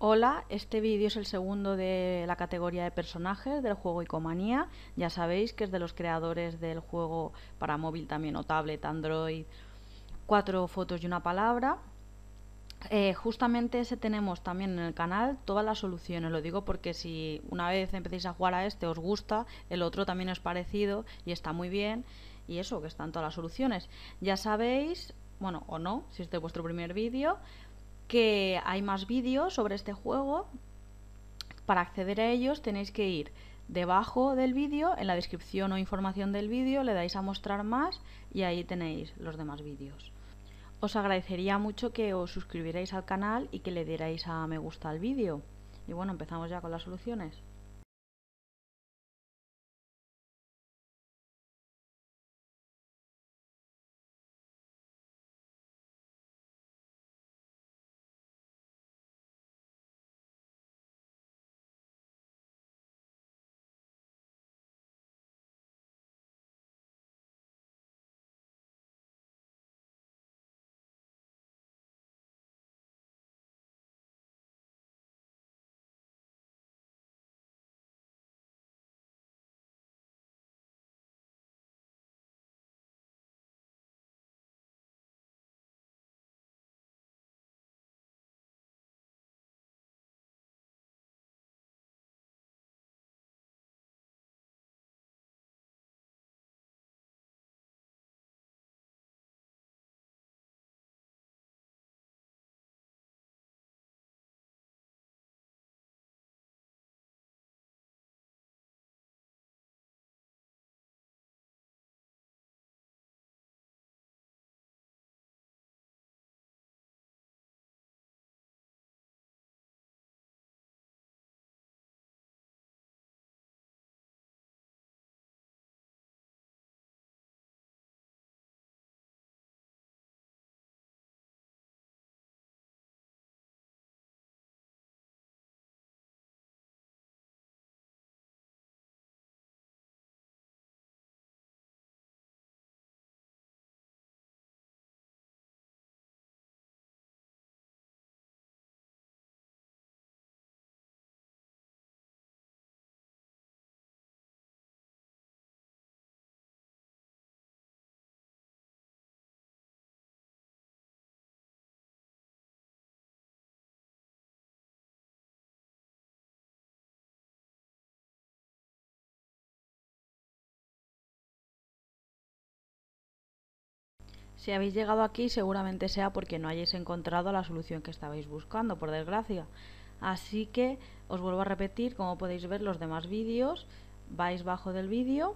Hola, este vídeo es el segundo de la categoría de personajes del juego Icomanía. Ya sabéis que es de los creadores del juego para móvil también o tablet, Android, cuatro fotos y una palabra. Eh, justamente ese tenemos también en el canal todas las soluciones, lo digo porque si una vez empecéis a jugar a este os gusta, el otro también es parecido y está muy bien y eso, que están todas las soluciones. Ya sabéis, bueno, o no, si este es vuestro primer vídeo, que hay más vídeos sobre este juego. Para acceder a ellos tenéis que ir debajo del vídeo, en la descripción o información del vídeo, le dais a mostrar más y ahí tenéis los demás vídeos. Os agradecería mucho que os suscribierais al canal y que le dierais a me gusta al vídeo. Y bueno, empezamos ya con las soluciones. Si habéis llegado aquí seguramente sea porque no hayáis encontrado la solución que estabais buscando, por desgracia. Así que os vuelvo a repetir, como podéis ver los demás vídeos, vais bajo del vídeo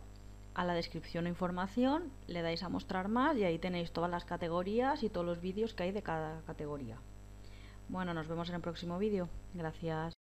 a la descripción o información, le dais a mostrar más y ahí tenéis todas las categorías y todos los vídeos que hay de cada categoría. Bueno, nos vemos en el próximo vídeo. Gracias.